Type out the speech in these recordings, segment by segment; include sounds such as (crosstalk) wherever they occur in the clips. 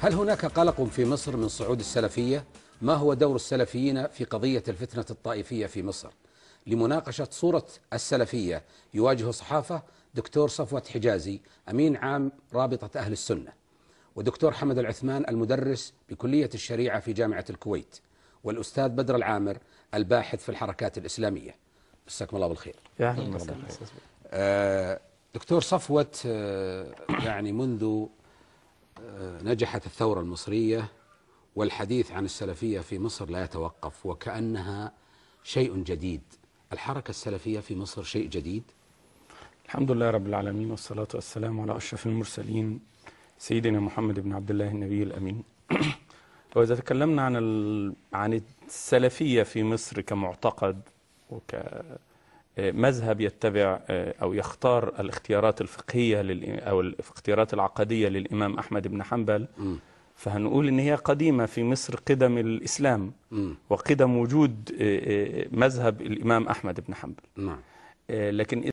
هل هناك قلق في مصر من صعود السلفية؟ ما هو دور السلفيين في قضية الفتنة الطائفية في مصر؟ لمناقشة صورة السلفية يواجه صحافة دكتور صفوة حجازي أمين عام رابطة أهل السنة ودكتور حمد العثمان المدرس بكلية الشريعة في جامعة الكويت والأستاذ بدر العامر الباحث في الحركات الإسلامية مساكم الله بالخير يا أهلا آه، دكتور صفوة آه، يعني منذ نجحت الثورة المصرية والحديث عن السلفية في مصر لا يتوقف وكأنها شيء جديد الحركة السلفية في مصر شيء جديد الحمد لله رب العالمين والصلاة والسلام على أشرف المرسلين سيدنا محمد بن عبد الله النبي الأمين (clears throat) وإذا تكلمنا عن عن السلفية في مصر كمعتقد وك مذهب يتبع آه، أو يختار الاختيارات الفقهية أو الاختيارات العقدية للإمام أحمد بن حنبل فهنقول إن هي قديمة في مصر قدم الإسلام وقدم وجود آه، آه، مذهب الإمام أحمد بن حنبل نعم. لكن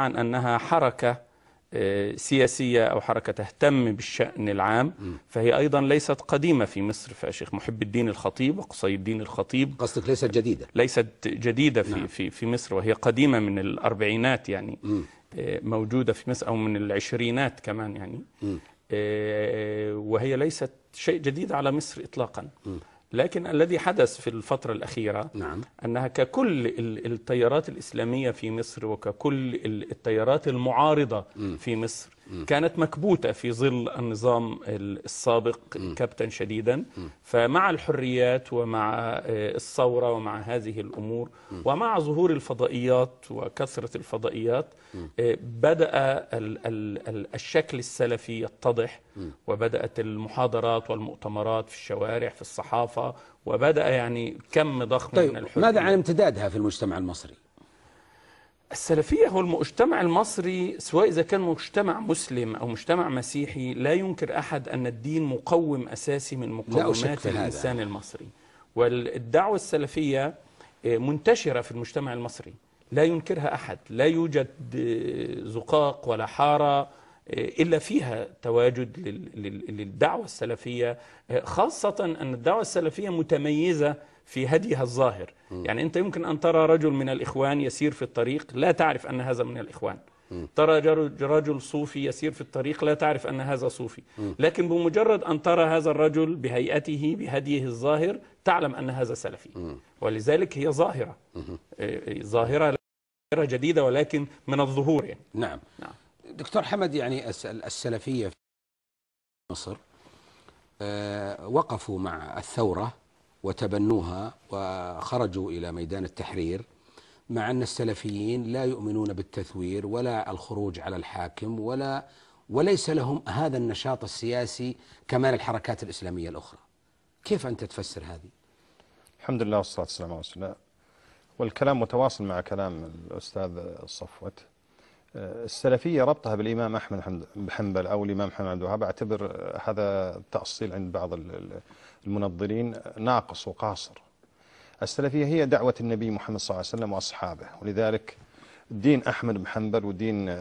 عن أنها حركة سياسية أو حركة تهتم بالشأن العام فهي أيضا ليست قديمة في مصر فشيخ محب الدين الخطيب وقصي الدين الخطيب قصدك ليست جديدة ليست جديدة في, نعم. في, في مصر وهي قديمة من الأربعينات يعني م. آه، موجودة في مصر أو من العشرينات كمان يعني م. آه، وهي ليست شيء جديد على مصر إطلاقا م. لكن الذي حدث في الفترة الأخيرة نعم. أنها ككل التيارات الإسلامية في مصر وككل التيارات المعارضة م. في مصر كانت مكبوتة في ظل النظام السابق كبتا شديدا فمع الحريات ومع آه، الثورة ومع هذه الأمور ومع ظهور الفضائيات وكثرة الفضائيات آه، بدأ الشكل السلفي يتضح وبدأت المحاضرات والمؤتمرات في الشوارع في الصحافة وبدأ يعني كم ضخم طيب من الحرية ماذا عن امتدادها في المجتمع المصري؟ السلفية هو المجتمع المصري سواء إذا كان مجتمع مسلم أو مجتمع مسيحي لا ينكر أحد أن الدين مقوم أساسي من مقومات الإنسان المصري والدعوة السلفية آه، منتشرة في المجتمع المصري لا ينكرها أحد لا يوجد آه، زقاق ولا حارة آه، إلا فيها تواجد للدعوة السلفية خاصة أن الدعوة السلفية متميزة في هديها الظاهر م. يعني أنت يمكن أن ترى رجل من الإخوان يسير في الطريق لا تعرف أن هذا من الإخوان م. ترى رجل صوفي يسير في الطريق لا تعرف أن هذا صوفي م. لكن بمجرد أن ترى هذا الرجل بهيئته بهديه الظاهر تعلم أن هذا سلفي ولذلك هي آه، آه، ظاهرة ظاهرة جديدة ولكن من الظهور يعني. نعم. نعم دكتور حمد يعني السلفية في مصر آه، وقفوا مع الثورة وتبنوها وخرجوا إلى ميدان التحرير مع أن السلفيين لا يؤمنون بالتثوير ولا الخروج على الحاكم ولا وليس لهم هذا النشاط السياسي كما الحركات الإسلامية الأخرى كيف أنت تفسر هذه؟ الحمد لله والصلاة والسلام على رسول الله والكلام متواصل مع كلام الأستاذ الصفوت السلفية ربطها بالإمام أحمد بن حنبل أو الإمام محمد عبد الوهاب أعتبر هذا تأصيل عند بعض المنظرين ناقص وقاصر السلفية هي دعوة النبي محمد صلى الله عليه وسلم وأصحابه ولذلك دين أحمد بن حنبل ودين آه،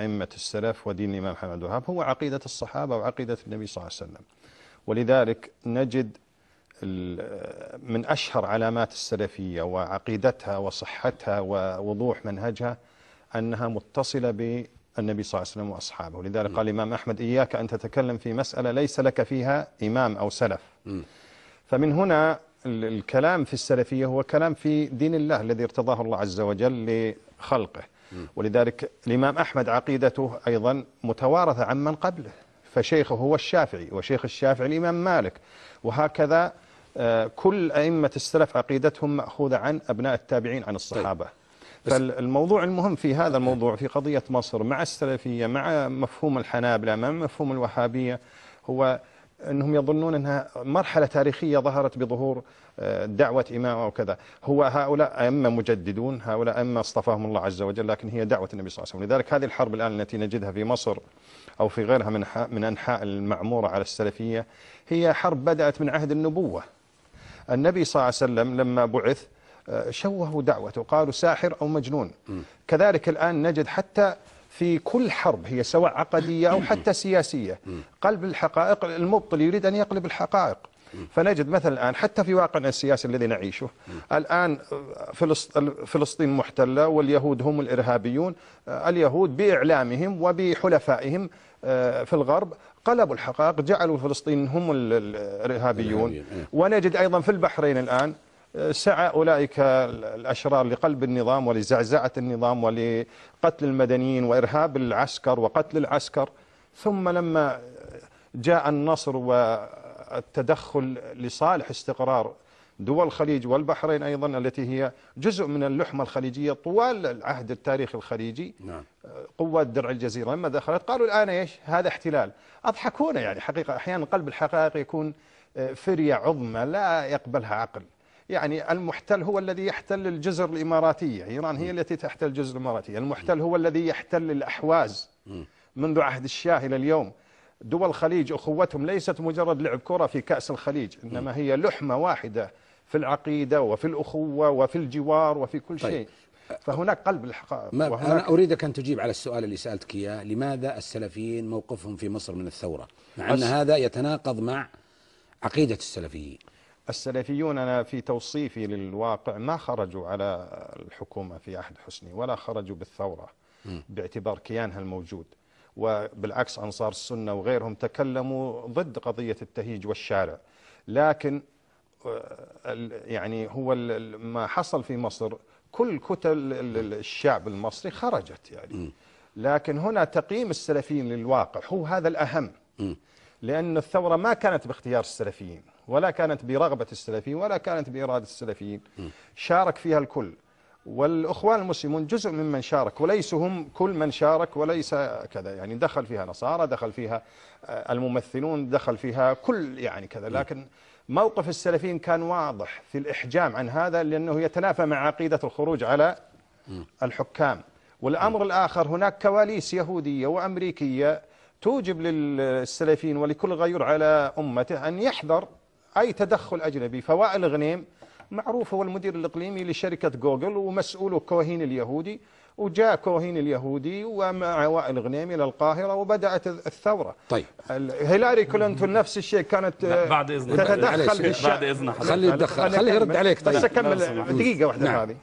أئمة السلف ودين الإمام محمد عبد الوهاب هو عقيدة الصحابة وعقيدة النبي صلى الله عليه وسلم ولذلك نجد آه، من أشهر علامات السلفية وعقيدتها وصحتها ووضوح منهجها أنها متصلة بالنبي صلى الله عليه وسلم وأصحابه لذلك م. قال الإمام أحمد إياك أن تتكلم في مسألة ليس لك فيها إمام أو سلف م. فمن هنا الكلام في السلفية هو كلام في دين الله الذي ارتضاه الله عز وجل لخلقه ولذلك الإمام أحمد عقيدته أيضا متوارثة عن من قبله فشيخه هو الشافعي وشيخ الشافعي الإمام مالك وهكذا آه، كل أئمة السلف عقيدتهم مأخوذة عن أبناء التابعين عن الصحابة طيب. فالموضوع المهم في هذا الموضوع في قضية مصر مع السلفية مع مفهوم الحنابلة مع مفهوم الوهابية هو أنهم يظنون أنها مرحلة تاريخية ظهرت بظهور آه، دعوة إمامة وكذا هو هؤلاء أما مجددون هؤلاء أما اصطفاهم الله عز وجل لكن هي دعوة النبي صلى الله عليه وسلم لذلك هذه الحرب الآن التي نجدها في مصر أو في غيرها من من أنحاء المعمورة على السلفية هي حرب بدأت من عهد النبوة النبي صلى الله عليه وسلم لما بعث شوهوا دعوته قالوا ساحر أو مجنون كذلك الآن نجد حتى في كل حرب هي سواء عقدية أو حتى سياسية قلب الحقائق المبطل يريد أن يقلب الحقائق فنجد مثلا الآن حتى في واقعنا السياسي الذي نعيشه الآن فلسطين محتلة واليهود هم الإرهابيون اليهود بإعلامهم وبحلفائهم آه، في الغرب قلبوا الحقائق جعلوا فلسطين هم الإرهابيون إيه. ونجد أيضا في البحرين الآن سعى أولئك الأشرار لقلب النظام ولزعزعة النظام ولقتل المدنيين وإرهاب العسكر وقتل العسكر ثم لما جاء النصر والتدخل لصالح استقرار دول الخليج والبحرين أيضا التي هي جزء من اللحمة الخليجية طوال العهد التاريخي الخليجي نعم. قوات درع الجزيرة لما دخلت قالوا الآن إيش هذا احتلال أضحكونا يعني حقيقة أحيانا قلب الحقائق يكون فرية عظمى لا يقبلها عقل يعني المحتل هو الذي يحتل الجزر الإماراتية إيران هي التي تحتل الجزر الإماراتية المحتل هو الذي يحتل الأحواز منذ عهد الشاه إلى اليوم دول الخليج أخوتهم ليست مجرد لعب كرة في كأس الخليج إنما هي لحمة واحدة في العقيدة وفي الأخوة وفي الجوار وفي كل طيب. شيء فهناك قلب الحقائق أنا أريدك أن تجيب على السؤال اللي سألتك إياه لماذا السلفيين موقفهم في مصر من الثورة مع أن هذا يتناقض مع عقيدة السلفيين السلفيون أنا في توصيفي للواقع ما خرجوا على الحكومة في عهد حسني ولا خرجوا بالثورة باعتبار كيانها الموجود وبالعكس أنصار السنة وغيرهم تكلموا ضد قضية التهيج والشارع لكن آه، يعني هو ما حصل في مصر كل كتل الشعب المصري خرجت يعني لكن هنا تقييم السلفيين للواقع هو هذا الأهم لأن الثورة ما كانت باختيار السلفيين ولا كانت برغبة السلفيين ولا كانت بإرادة السلفيين شارك فيها الكل والأخوان المسلمون جزء ممن شارك وليس هم كل من شارك وليس كذا يعني دخل فيها نصارى دخل فيها آه، الممثلون دخل فيها كل يعني كذا لكن موقف السلفيين كان واضح في الإحجام عن هذا لأنه يتنافى مع عقيدة الخروج على الحكام والأمر الآخر هناك كواليس يهودية وأمريكية توجب للسلفيين ولكل غير على أمته أن يحذر أي تدخل أجنبي فوائل غنيم معروف هو المدير الإقليمي لشركة جوجل ومسؤوله كوهين اليهودي وجاء كوهين اليهودي ومع وائل غنيم الى القاهره وبدات الثوره طيب هيلاري كلينتون نفس الشيء كانت بعد اذنك آه، تتدخل بعد اذنك خلي يتدخل خليه يرد عليك طيب بس اكمل دقيقه واحده نعم. هذه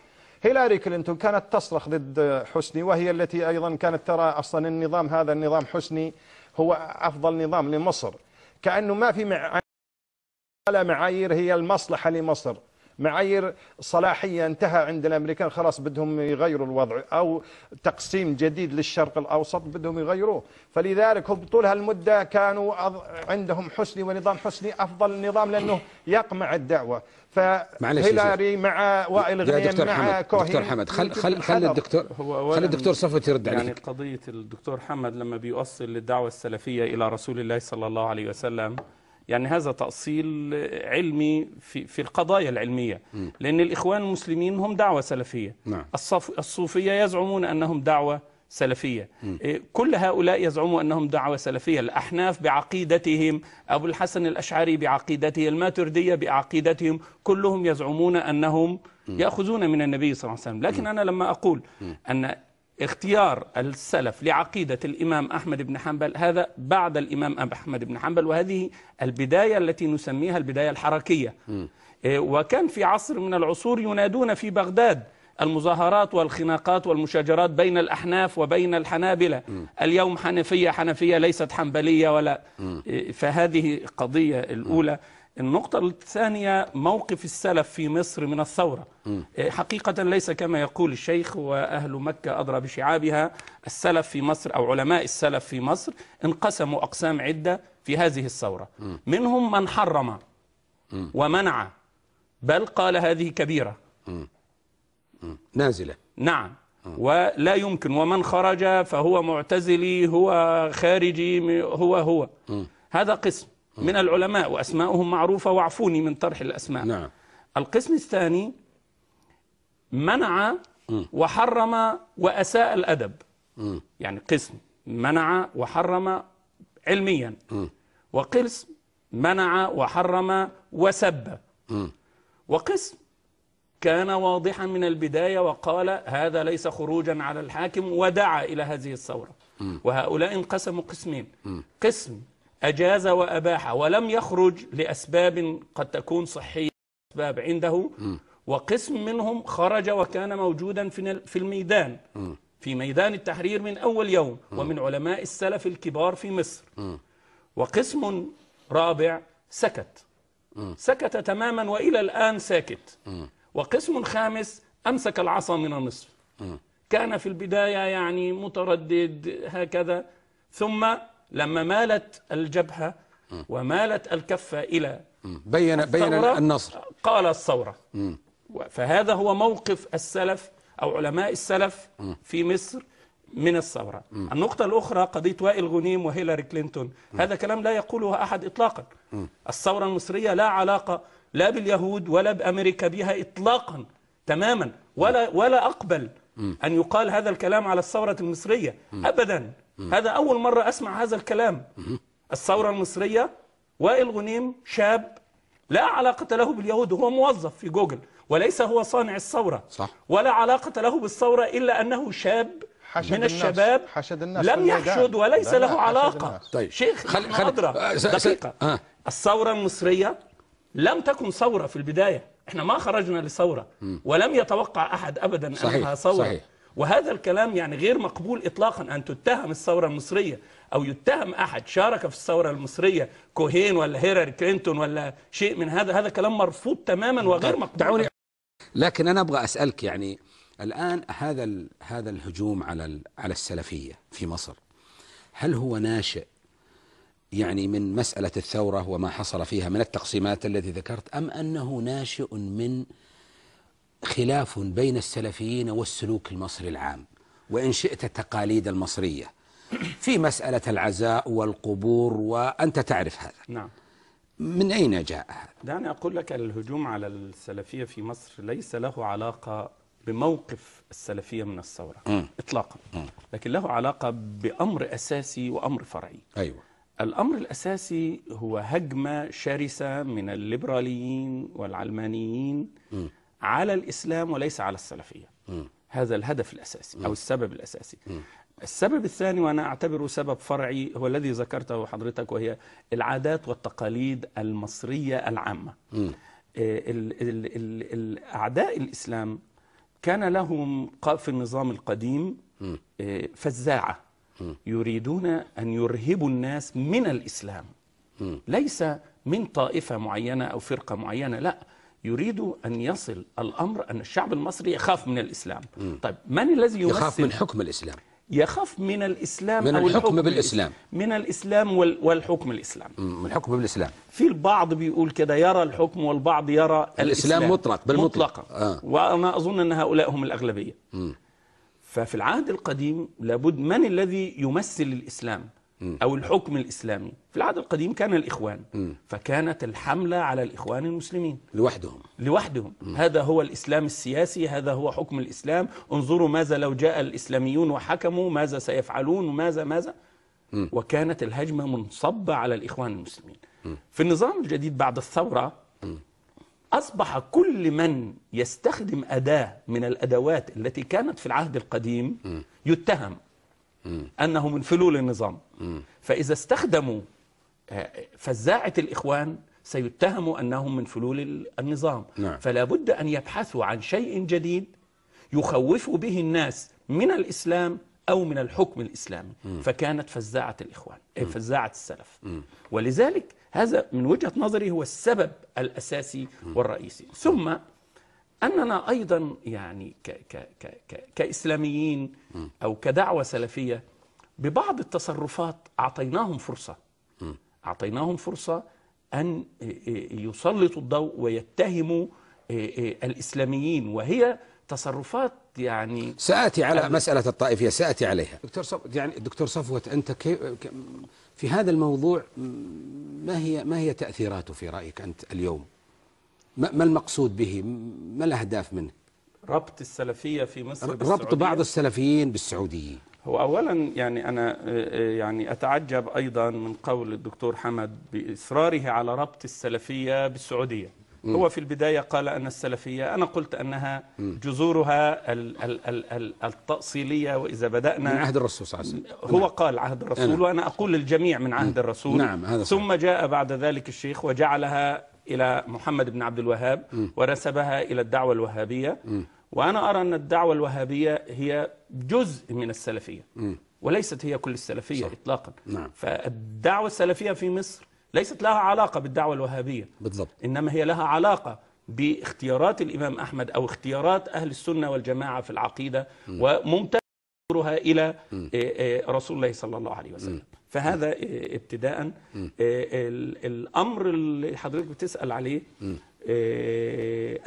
هيلاري كلينتون كانت تصرخ ضد حسني وهي التي ايضا كانت ترى اصلا النظام هذا النظام حسني هو افضل نظام لمصر كانه ما في مع على معايير هي المصلحة لمصر معايير صلاحية انتهى عند الأمريكان خلاص بدهم يغيروا الوضع أو تقسيم جديد للشرق الأوسط بدهم يغيروه فلذلك هم طول هالمدة كانوا عندهم حسني ونظام حسني أفضل نظام لأنه يقمع الدعوة فهيلاري مع وائل غنيم مع كوهين دكتور حمد خل خل خل الدكتور خل الدكتور صفوت يرد يعني عليك يعني قضية الدكتور حمد لما بيوصل للدعوة السلفية إلى رسول الله صلى الله عليه وسلم يعني هذا تأصيل علمي في, في القضايا العلمية م. لأن الإخوان المسلمين هم دعوة سلفية نعم. الصوفية يزعمون أنهم دعوة سلفية م. إيه، كل هؤلاء يزعموا أنهم دعوة سلفية الأحناف بعقيدتهم أبو الحسن الأشعري بعقيدته الماتردية بعقيدتهم كلهم يزعمون أنهم يأخذون من النبي صلى الله عليه وسلم لكن م. أنا لما أقول أن اختيار السلف لعقيدة الإمام أحمد بن حنبل هذا بعد الإمام أحمد بن حنبل وهذه البداية التي نسميها البداية الحركية إيه، وكان في عصر من العصور ينادون في بغداد المظاهرات والخناقات والمشاجرات بين الأحناف وبين الحنابلة م. اليوم حنفية حنفية ليست حنبلية ولا م. إيه، فهذه قضية الأولى م. النقطة الثانية موقف السلف في مصر من الثورة م. إيه، حقيقة ليس كما يقول الشيخ وأهل مكة أدرى بشعابها السلف في مصر أو علماء السلف في مصر انقسموا أقسام عدة في هذه الثورة منهم من حرم م. ومنع بل قال هذه كبيرة نازلة نعم ولا يمكن ومن خرج فهو معتزلي هو خارجي هو هو هذا قسم آه. من العلماء وأسماؤهم معروفة واعفوني من طرح الأسماء نعم. القسم الثاني منع وحرم وأساء الأدب يعني قسم منع وحرم علميا وقسم منع وحرم وسب وقسم كان واضحا من البداية وقال هذا ليس خروجا على الحاكم ودعا إلى هذه الثورة وهؤلاء انقسموا قسمين قسم أجاز وأباح ولم يخرج لأسباب قد تكون صحية أسباب عنده وقسم منهم خرج وكان موجودا في الميدان في ميدان التحرير من أول يوم ومن علماء السلف الكبار في مصر وقسم رابع سكت سكت تماما وإلى الآن ساكت وقسم خامس أمسك العصا من النصف كان في البداية يعني متردد هكذا ثم لما مالت الجبهة ومالت الكفة إلى بين بين النصر قال الثورة فهذا هو موقف السلف أو علماء السلف في مصر من الثورة النقطة الأخرى قضية وائل غنيم وهيلاري كلينتون هذا كلام لا يقوله أحد إطلاقا الثورة المصرية لا علاقة لا باليهود ولا بأمريكا بها إطلاقا تماما ولا, ولا أقبل أن يقال هذا الكلام على الثورة المصرية أبدا هذا أول مرة أسمع هذا الكلام الثورة المصرية وائل غنيم شاب لا علاقة له باليهود هو موظف في جوجل وليس هو صانع الثورة صح. ولا علاقة له بالثورة إلا أنه شاب حشد من الشباب حشد الناس لم يحشد وليس له علاقة طيب. شيخ خل... خل... آه، آه، دقيقة آه. الثورة المصرية لم تكن ثورة في البداية احنا ما خرجنا لثورة ولم يتوقع أحد أبدا صحيح. أنها ثورة صحيح. وهذا الكلام يعني غير مقبول إطلاقا أن تتهم الثورة المصرية أو يتهم أحد شارك في الثورة المصرية كوهين ولا هيرر كلينتون ولا شيء من هذا هذا كلام مرفوض تماما وغير طيب، مقبول لكن أنا أبغى أسألك يعني الآن هذا هذا الهجوم على على السلفية في مصر هل هو ناشئ يعني من مسألة الثورة وما حصل فيها من التقسيمات التي ذكرت أم أنه ناشئ من خلاف بين السلفيين والسلوك المصري العام وإن شئت التقاليد المصرية في مسألة العزاء والقبور وأنت تعرف هذا نعم من أين جاء هذا؟ دعني أقول لك الهجوم على السلفية في مصر ليس له علاقة بموقف السلفية من الثورة إطلاقا م. لكن له علاقة بأمر أساسي وأمر فرعي أيوة الأمر الأساسي هو هجمة شرسة من الليبراليين والعلمانيين م. على الإسلام وليس على السلفية م. هذا الهدف الأساسي م. أو السبب الأساسي م. السبب الثاني وأنا أعتبره سبب فرعي هو الذي ذكرته حضرتك وهي العادات والتقاليد المصرية العامة م. آه، أعداء الإسلام كان لهم في النظام القديم آه، فزاعة يريدون أن يرهبوا الناس من الإسلام ليس من طائفة معينة أو فرقة معينة لا يريد أن يصل الأمر أن الشعب المصري يخاف من الإسلام م. طيب من الذي يمثل يخاف من حكم الإسلام يخاف من الإسلام من أو الحكم, الحكم بالإسلام من الإسلام والحكم الإسلام من الحكم بالإسلام في البعض بيقول كده يرى الحكم والبعض يرى الإسلام, الإسلام مطلق بالمطلق آه. وأنا أظن أن هؤلاء هم الأغلبية م. ففي العهد القديم لابد من الذي يمثل الإسلام أو الحكم الإسلامي في العهد القديم كان الإخوان فكانت الحملة على الإخوان المسلمين لوحدهم لوحدهم هذا هو الإسلام السياسي هذا هو حكم الإسلام انظروا ماذا لو جاء الإسلاميون وحكموا ماذا سيفعلون وماذا ماذا وكانت الهجمة منصبة على الإخوان المسلمين في النظام الجديد بعد الثورة أصبح كل من يستخدم أداة من الأدوات التي كانت في العهد القديم يتهم أنهم فلول النظام فإذا استخدموا آه، فزاعة الإخوان سيتهموا أنهم من فلول النظام نعم. فلا بد أن يبحثوا عن شيء جديد يخوفوا به الناس من الإسلام أو من الحكم الإسلامي م. فكانت فزاعة الإخوان م. فزاعة السلف م. ولذلك هذا من وجهة نظري هو السبب الأساسي م. والرئيسي ثم أننا أيضا يعني ك ك ك ك كإسلاميين أو كدعوة سلفية ببعض التصرفات أعطيناهم فرصة أعطيناهم فرصة أن يسلطوا الضوء ويتهموا آه، آه، الإسلاميين وهي تصرفات يعني سآتي على مسألة الطائفية سآتي عليها دكتور صف يعني دكتور صفوت أنت كيف في هذا الموضوع ما هي ما هي تأثيراته في رأيك أنت اليوم؟ ما المقصود به ما الأهداف منه ربط السلفية في مصر بالسعودية ربط بعض السلفيين بالسعوديين هو أولا يعني أنا آه، آه، يعني أتعجب أيضا من قول الدكتور حمد بإصراره على ربط السلفية بالسعودية م. هو في البداية قال أن السلفية أنا قلت أنها م. جذورها ال ال ال ال التأصيلية وإذا بدأنا من عهد الرسول صلى الله عليه وسلم هو نعم. قال عهد الرسول وأنا أقول للجميع من عهد الرسول نعم هذا ثم جاء بعد ذلك الشيخ وجعلها إلى محمد بن عبد الوهاب ورسبها إلى الدعوة الوهابية وأنا أرى أن الدعوة الوهابية هي جزء من السلفية وليست هي كل السلفية صح. إطلاقا نعم. فالدعوة السلفية في مصر ليست لها علاقة بالدعوة الوهابية بالضبط. إنما هي لها علاقة باختيارات الإمام أحمد أو اختيارات أهل السنة والجماعة في العقيدة وممتدها إلى إيه، إيه، رسول الله صلى الله عليه وسلم فهذا ابتداء الامر اللي حضرتك بتسال عليه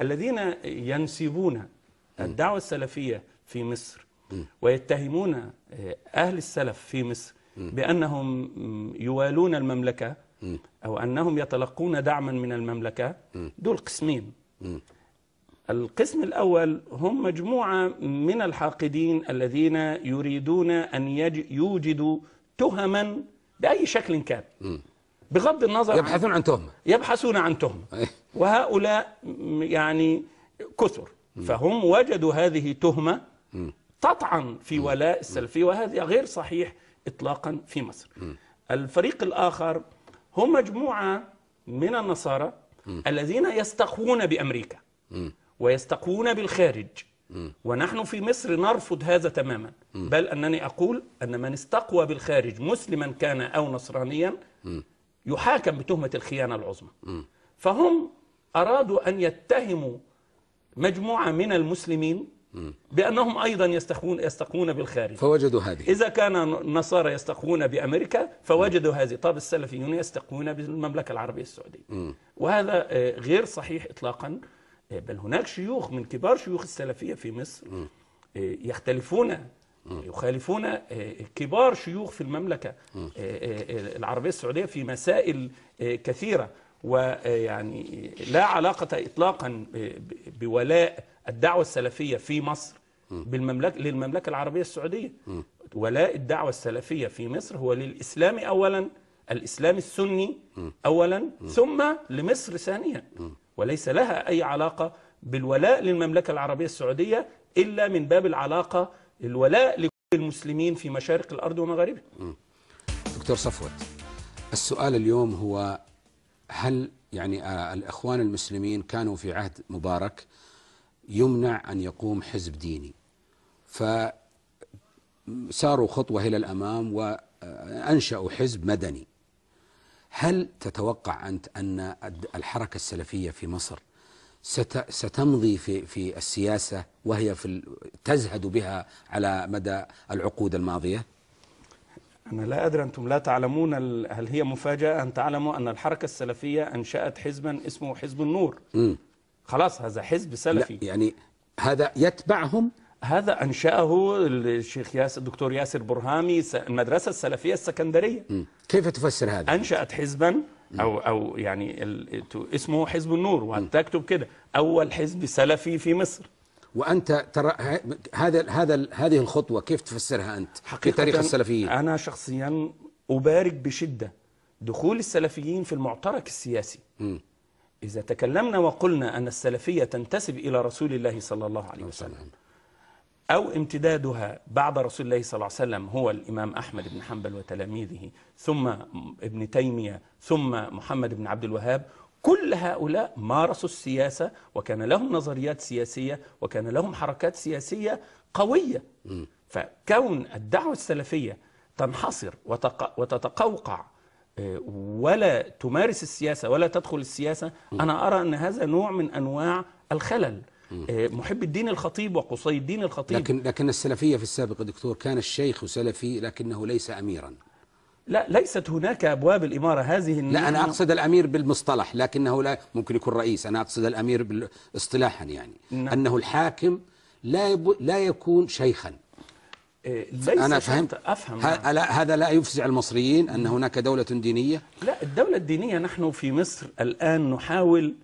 الذين ينسبون الدعوه السلفيه في مصر ويتهمون اهل السلف في مصر بانهم يوالون المملكه او انهم يتلقون دعما من المملكه دول قسمين القسم الأول هم مجموعة من الحاقدين الذين يريدون أن يوجدوا تهما بأي شكل كان بغض النظر يبحثون عن تهمة يبحثون عن تهمة إيه. وهؤلاء يعني كثر فهم وجدوا هذه تهمة تطعن في ولاء السلفية وهذا غير صحيح إطلاقا في مصر الفريق الآخر هم مجموعة من النصارى الذين يستقون بأمريكا ويستقون بالخارج ونحن في مصر نرفض هذا تماما بل أنني أقول أن من استقوى بالخارج مسلما كان أو نصرانيا يحاكم بتهمة الخيانة العظمى فهم أرادوا أن يتهموا مجموعة من المسلمين بأنهم أيضا يستقون, يستقون بالخارج فوجدوا هذه إذا كان النصارى يستقون بأمريكا فوجدوا هذه طب السلفيون يستقون بالمملكة العربية السعودية وهذا آه، غير صحيح إطلاقا آه، بل هناك شيوخ من كبار شيوخ السلفية في مصر آه، يختلفون آه، يخالفون كبار شيوخ في المملكة العربية السعودية في مسائل كثيرة ويعني لا علاقة إطلاقا بولاء الدعوة السلفية في مصر بالمملكة للمملكة العربية السعودية ولاء الدعوة السلفية في مصر هو للإسلام أولا الإسلام السني أولا ثم لمصر ثانيا وليس لها أي علاقة بالولاء للمملكة العربية السعودية إلا من باب العلاقة الولاء لكل المسلمين في مشارق الأرض ومغاربها دكتور صفوت السؤال اليوم هو هل يعني آه، الإخوان المسلمين كانوا في عهد مبارك يمنع أن يقوم حزب ديني فساروا خطوة إلى الأمام وأنشأوا حزب مدني هل تتوقع أنت أن الحركة السلفية في مصر ستمضي في في السياسة وهي في تزهد بها على مدى العقود الماضية؟ أنا لا أدري أنتم لا تعلمون هل هي مفاجأة أن تعلموا أن الحركة السلفية أنشأت حزبا اسمه حزب النور م. خلاص هذا حزب سلفي لا يعني هذا يتبعهم هذا انشاه الشيخ ياسر الدكتور ياسر برهامي المدرسه السلفيه السكندريه كيف تفسر هذا انشات حزبا او او يعني اسمه حزب النور وتكتب كده اول حزب سلفي في مصر وانت ترى هذا هذا هذه الخطوه كيف تفسرها انت في تاريخ السلفيين انا شخصيا ابارك بشده دخول السلفيين في المعترك السياسي اذا تكلمنا وقلنا ان السلفيه تنتسب الى رسول الله صلى الله عليه وسلم أو امتدادها بعد رسول الله صلى الله عليه وسلم هو الإمام أحمد بن حنبل وتلاميذه ثم ابن تيمية ثم محمد بن عبد الوهاب كل هؤلاء مارسوا السياسة وكان لهم نظريات سياسية وكان لهم حركات سياسية قوية فكون الدعوة السلفية تنحصر وتتقوقع آه، ولا تمارس السياسة ولا تدخل السياسة أنا أرى أن هذا نوع من أنواع الخلل آه، محب الدين الخطيب وقصي الدين الخطيب لكن لكن السلفية في السابق دكتور كان الشيخ سلفي لكنه ليس أميرا لا ليست هناك أبواب الإمارة هذه لا أنا أقصد الأمير بالمصطلح لكنه لا ممكن يكون رئيس أنا أقصد الأمير اصطلاحا يعني نعم. أنه الحاكم لا لا يكون شيخا آه، ليس أنا فهمت أفهم لا هذا لا يفزع المصريين أن هناك دولة دينية لا الدولة الدينية نحن في مصر الآن نحاول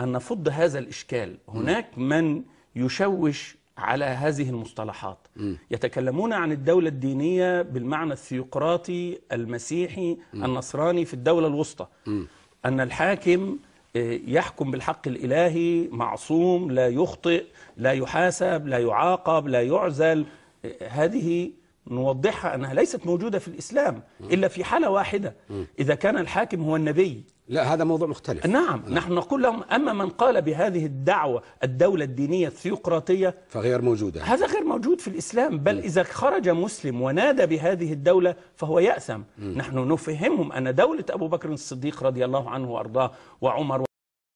أن نفض هذا الإشكال هناك من يشوش على هذه المصطلحات م. يتكلمون عن الدولة الدينية بالمعنى الثيوقراطي المسيحي م. النصراني في الدولة الوسطى م. أن الحاكم آه، يحكم بالحق الإلهي معصوم لا يخطئ لا يحاسب لا يعاقب لا يعزل آه، هذه نوضحها أنها ليست موجودة في الإسلام إلا في حالة واحدة إذا كان الحاكم هو النبي لا هذا موضوع مختلف نعم, نعم. نحن نقول لهم أما من قال بهذه الدعوة الدولة الدينية الثيوقراطية فغير موجودة هذا غير موجود في الإسلام بل م. إذا خرج مسلم ونادى بهذه الدولة فهو يأثم م. نحن نفهمهم أن دولة أبو بكر الصديق رضي الله عنه وأرضاه وعمر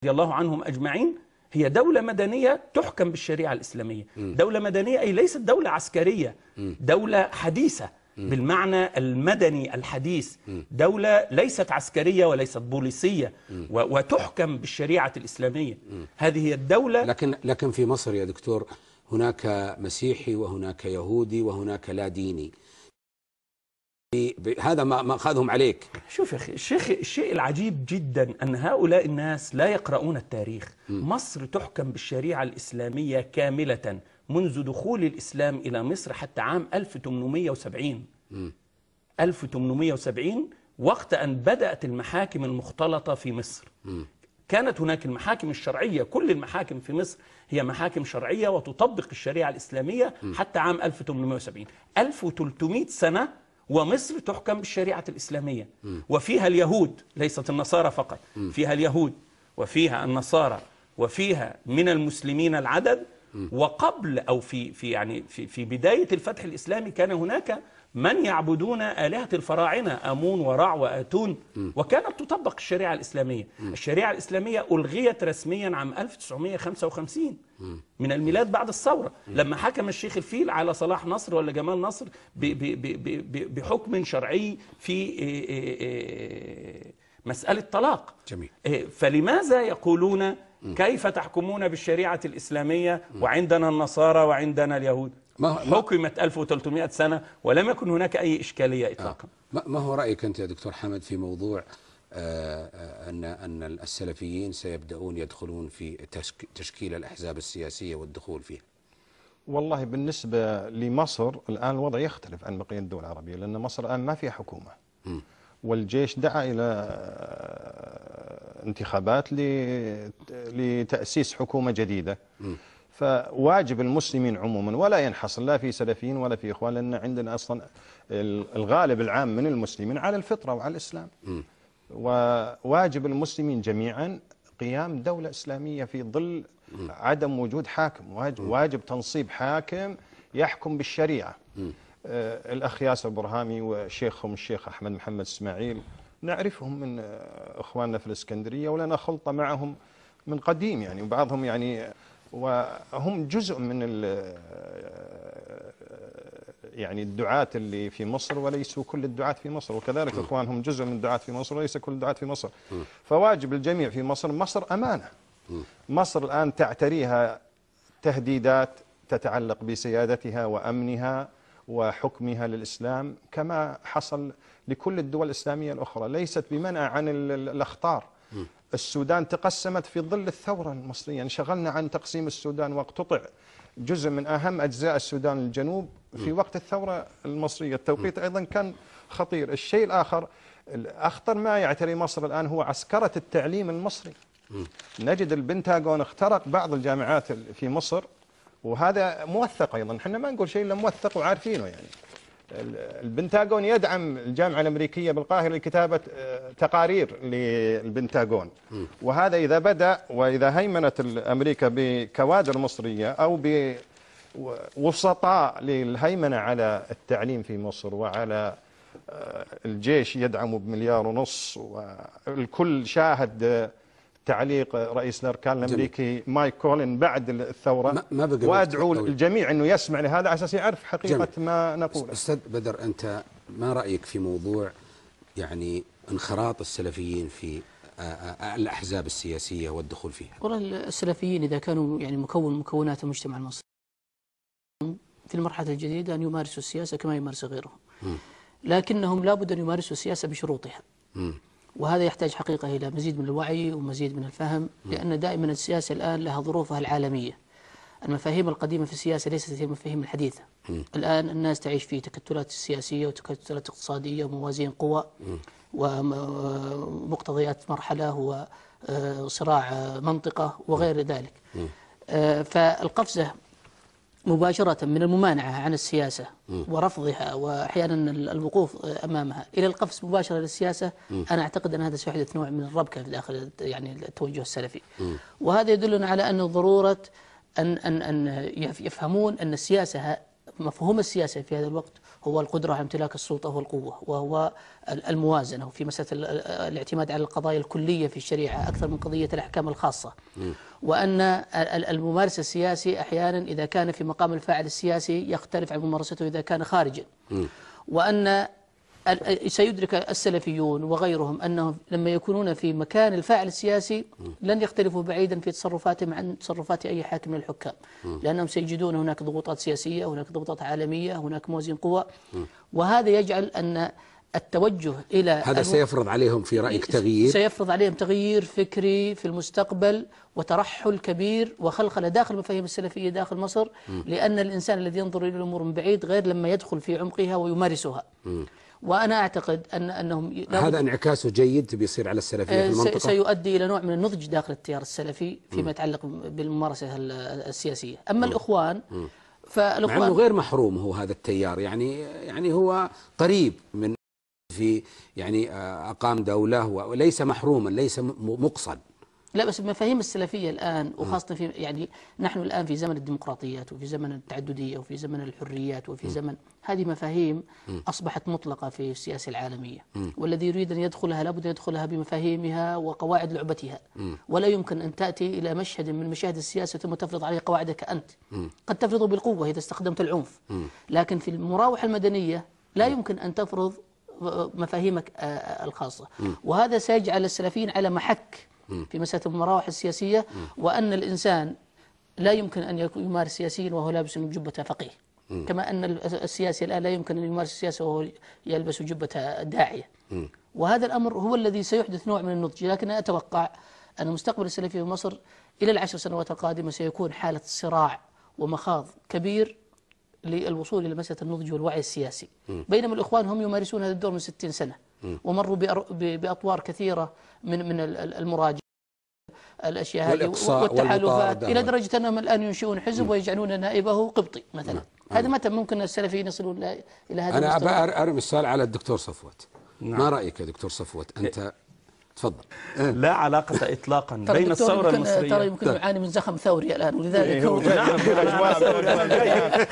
رضي الله عنهم أجمعين هي دولة مدنية تحكم بالشريعة الإسلامية م. دولة مدنية أي ليست دولة عسكرية م. دولة حديثة بالمعنى المدني الحديث دولة ليست عسكرية وليست بوليسية وتحكم بالشريعة الإسلامية هذه الدولة لكن لكن في مصر يا دكتور هناك مسيحي وهناك يهودي وهناك لا ديني هذا ما أخذهم عليك شوف يا أخي الشيخ الشيء العجيب جدا أن هؤلاء الناس لا يقرؤون التاريخ م. مصر تحكم بالشريعة الإسلامية كاملة منذ دخول الإسلام إلى مصر حتى عام 1870 م. 1870 وقت أن بدأت المحاكم المختلطة في مصر م. كانت هناك المحاكم الشرعية كل المحاكم في مصر هي محاكم شرعية وتطبق الشريعة الإسلامية م. حتى عام 1870 1300 سنة ومصر تحكم بالشريعة الإسلامية م. وفيها اليهود ليست النصارى فقط م. فيها اليهود وفيها النصارى وفيها من المسلمين العدد وقبل أو في في يعني في, في بداية الفتح الإسلامي كان هناك من يعبدون آلهة الفراعنة أمون ورع وآتون وكانت تطبق الشريعة الإسلامية الشريعة الإسلامية ألغيت رسميا عام 1955 من الميلاد بعد الثورة لما حكم الشيخ الفيل على صلاح نصر ولا جمال نصر بحكم شرعي في إيه، إيه، إيه، مسألة طلاق جميل. فلماذا يقولون كيف تحكمون بالشريعة الإسلامية وعندنا النصارى وعندنا اليهود ما حكمت 1300 سنة ولم يكن هناك أي إشكالية آه. إطلاقا ما هو رأيك أنت يا دكتور حمد في موضوع آه، آه، أن أن السلفيين سيبدأون يدخلون في تشكيل الأحزاب السياسية والدخول فيها والله بالنسبة لمصر الآن الوضع يختلف عن بقية الدول العربية لأن مصر الآن ما فيها حكومة م. والجيش دعا إلى انتخابات لتأسيس حكومة جديدة فواجب المسلمين عموما ولا ينحصر لا في سلفيين ولا في إخوان لأن عندنا أصلا الغالب العام من المسلمين على الفطرة وعلى الإسلام وواجب المسلمين جميعا قيام دولة إسلامية في ظل عدم وجود حاكم واجب تنصيب حاكم يحكم بالشريعة آه، الأخ ياسر برهامي وشيخهم الشيخ أحمد محمد إسماعيل نعرفهم من آه، إخواننا في الإسكندرية ولنا خلطة معهم من قديم يعني وبعضهم يعني وهم جزء من آه، يعني الدعاة اللي في مصر وليسوا كل الدعاة في مصر وكذلك م. إخوانهم جزء من الدعاة في مصر وليس كل الدعاة في مصر م. فواجب الجميع في مصر مصر أمانة م. مصر الآن تعتريها تهديدات تتعلق بسيادتها وأمنها وحكمها للإسلام كما حصل لكل الدول الإسلامية الأخرى ليست بمنع عن الأخطار السودان تقسمت في ظل الثورة المصرية انشغلنا يعني عن تقسيم السودان واقتطع جزء من أهم أجزاء السودان الجنوب في وقت الثورة المصرية التوقيت أيضا كان خطير الشيء الآخر أخطر ما يعتري مصر الآن هو عسكرة التعليم المصري نجد البنتاغون اخترق بعض الجامعات في مصر وهذا موثق ايضا احنا ما نقول شيء الا موثق وعارفينه يعني البنتاغون يدعم الجامعه الامريكيه بالقاهره لكتابه آه، تقارير للبنتاغون وهذا اذا بدا واذا هيمنت امريكا بكوادر مصريه او بوسطاء للهيمنه على التعليم في مصر وعلى آه، الجيش يدعمه بمليار ونص والكل شاهد تعليق رئيس الاركان الامريكي مايك كولن بعد الثوره ما, بقى وادعو طيب. الجميع انه يسمع لهذا على اساس يعرف حقيقه جميل. ما نقوله استاذ بدر انت ما رايك في موضوع يعني انخراط السلفيين في الاحزاب السياسيه والدخول فيها والله السلفيين اذا كانوا يعني مكون مكونات المجتمع المصري في المرحله الجديده ان يمارسوا السياسه كما يمارس غيرهم لكنهم لابد ان يمارسوا السياسه بشروطها م. وهذا يحتاج حقيقة إلى مزيد من الوعي ومزيد من الفهم لأن دائما السياسة الآن لها ظروفها العالمية المفاهيم القديمة في السياسة ليست هي المفاهيم الحديثة الآن الناس تعيش في تكتلات سياسية وتكتلات اقتصادية وموازين قوى ومقتضيات مرحلة وصراع منطقة وغير ذلك آه، فالقفزة مباشرة من الممانعة عن السياسة ورفضها وأحيانا الوقوف أمامها إلى القفز مباشرة للسياسة أنا أعتقد أن هذا سيحدث نوع من الربكة في داخل يعني التوجه السلفي وهذا يدلنا على أن ضرورة أن أن أن يفهمون أن السياسة مفهوم السياسة في هذا الوقت هو القدرة على امتلاك السلطة والقوة وهو الموازنة في مسألة الاعتماد على القضايا الكلية في الشريعة أكثر من قضية الأحكام الخاصة وأن الممارس السياسي أحيانا إذا كان في مقام الفاعل السياسي يختلف عن ممارسته إذا كان خارجا وأن سيدرك السلفيون وغيرهم أنهم لما يكونون في مكان الفاعل السياسي لن يختلفوا بعيدا في تصرفاتهم عن تصرفات أي حاكم من الحكام لأنهم سيجدون هناك ضغوطات سياسية هناك ضغوطات عالمية هناك موازين قوى وهذا يجعل أن التوجه إلى هذا سيفرض عليهم في رأيك تغيير سيفرض عليهم تغيير فكري في المستقبل وترحل كبير وخلخلة داخل مفاهيم السلفية داخل مصر لأن الإنسان الذي ينظر إلى الأمور من بعيد غير لما يدخل في عمقها ويمارسها م. وأنا أعتقد أن أنهم هذا انعكاسه جيد بيصير على السلفية في آه، المنطقة سيؤدي إلى نوع من النضج داخل التيار السلفي فيما يتعلق بالممارسة السياسية أما م. الإخوان فالإخوان مع أنه غير محروم هو هذا التيار يعني يعني هو قريب من في يعني آه، أقام دولة وليس محروما ليس مقصد لا بس المفاهيم السلفية الآن وخاصة في يعني نحن الآن في زمن الديمقراطيات وفي زمن التعددية وفي زمن الحريات وفي زمن هذه مفاهيم أصبحت مطلقة في السياسة العالمية والذي يريد أن يدخلها لابد أن يدخلها بمفاهيمها وقواعد لعبتها ولا يمكن أن تأتي إلى مشهد من مشاهد السياسة ثم تفرض عليه قواعدك أنت قد تفرض بالقوة إذا استخدمت العنف لكن في المراوحة المدنية لا يمكن أن تفرض آه، مفاهيمك آه، آه، الخاصة وهذا سيجعل السلفيين على محك في مسألة المراوح السياسية وأن الإنسان لا يمكن أن يمارس سياسيا وهو لابس جبة فقيه كما أن السياسي الآن لا يمكن أن يمارس السياسة وهو يلبس جبة داعية وهذا الأمر هو الذي سيحدث نوع من النضج لكن أتوقع أن مستقبل السلفية في مصر إلى العشر سنوات القادمة سيكون حالة صراع ومخاض كبير للوصول إلى مسألة النضج والوعي السياسي بينما الإخوان هم يمارسون هذا الدور من 60 سنة ومروا بأطوار كثيرة من من المراجعة الأشياء هذه والتحالفات إلى درجة أنهم الآن ينشئون حزب م. ويجعلون نائبه قبطي مثلا نعم. هذا نعم. متى ممكن السلفيين يصلون إلى هذا أنا أرمي السؤال على الدكتور صفوت نعم. ما رأيك يا دكتور صفوت أنت إيه. تفضل لا علاقة إطلاقا بين الثورة المصرية ترى يمكن يعاني من زخم ثوري الآن ولذلك نعم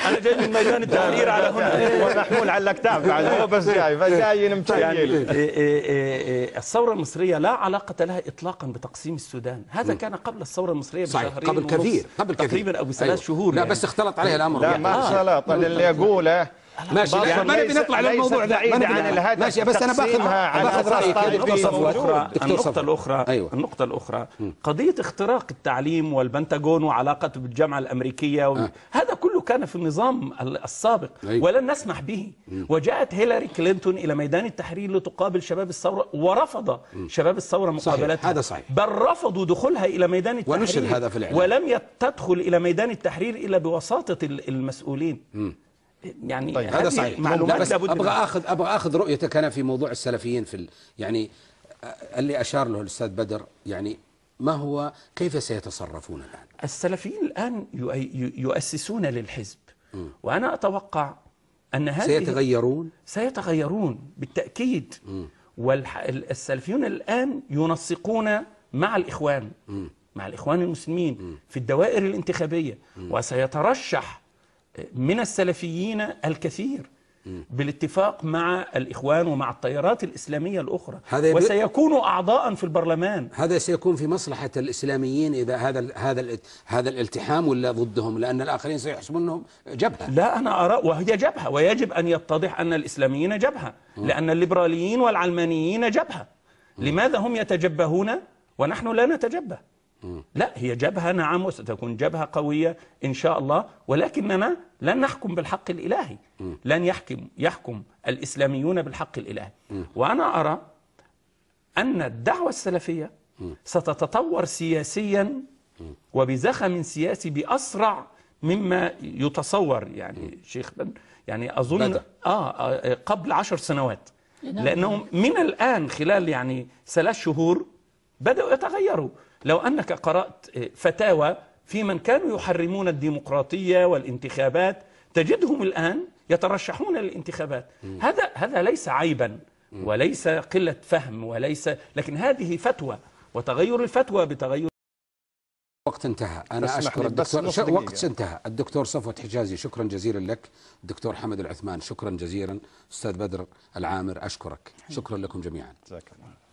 أنا جاي من ميدان التحرير على هنا ومحمول على الأكتاف هو بس جاي فجاي متشيل الثورة المصرية لا علاقة لها إطلاقا بتقسيم السودان هذا كان قبل الثورة المصرية بشهرين قبل كثير قبل كثير تقريبا أو بثلاث شهور لا بس اختلط عليها الأمر لا ما اختلط اللي يقوله ماشي يعني ما نبي نطلع للموضوع ذا بعيد عن الهدف ماشي بس انا باخذ باخذ رايك دكتور صفوان النقطه الاخرى أيوة. النقطه الاخرى قضيه اختراق التعليم والبنتاجون وعلاقته بالجامعه الامريكيه و... آه. هذا كله كان في النظام السابق أيوة. ولن نسمح به مم. وجاءت هيلاري كلينتون الى ميدان التحرير لتقابل شباب الثوره ورفض مم. شباب الثوره مقابلتها هذا صحيح بل رفضوا دخولها الى ميدان التحرير ونشر هذا في الإعلام. ولم تدخل الى ميدان التحرير الا بوساطه المسؤولين مم. يعني طيب هذا صحيح معلومات بس ابغى اخذ ابغى اخذ رؤيتك انا في موضوع السلفيين في يعني اللي اشار له الاستاذ بدر يعني ما هو كيف سيتصرفون الان؟ السلفيين الان يؤسسون للحزب وانا اتوقع ان هذه سيتغيرون سيتغيرون بالتاكيد والسلفيون الان ينسقون مع الاخوان مع الاخوان المسلمين في الدوائر الانتخابيه وسيترشح من السلفيين الكثير بالاتفاق مع الإخوان ومع التيارات الإسلامية الأخرى هذا وسيكون أعضاء في البرلمان هذا سيكون في مصلحة الإسلاميين إذا هذا هذا هذا الالتحام ولا ضدهم لأن الآخرين سيحسبونهم جبهة لا أنا أرى وهي جبهة ويجب أن يتضح أن الإسلاميين جبهة لأن الليبراليين والعلمانيين جبهة لماذا هم يتجبهون ونحن لا نتجبه لا هي جبهة نعم وستكون جبهة قوية إن شاء الله ولكننا لن نحكم بالحق الإلهي لن يحكم يحكم الإسلاميون بالحق الإلهي وأنا أرى أن الدعوة السلفية ستتطور سياسيا وبزخم سياسي بأسرع مما يتصور يعني شيخ يعني أظن آه،, آه قبل عشر سنوات نعم. لأنهم من الآن خلال يعني ثلاث شهور بدأوا يتغيروا لو أنك قرأت فتاوى في من كانوا يحرمون الديمقراطية والانتخابات تجدهم الآن يترشحون للانتخابات هذا هذا ليس عيبا وليس قلة فهم وليس لكن هذه فتوى وتغير الفتوى بتغير وقت انتهى انا اشكر الدكتور وقت انتهى الدكتور صفوت حجازي شكرا جزيلا لك الدكتور حمد العثمان شكرا جزيلا استاذ بدر العامر اشكرك شكرا لكم جميعا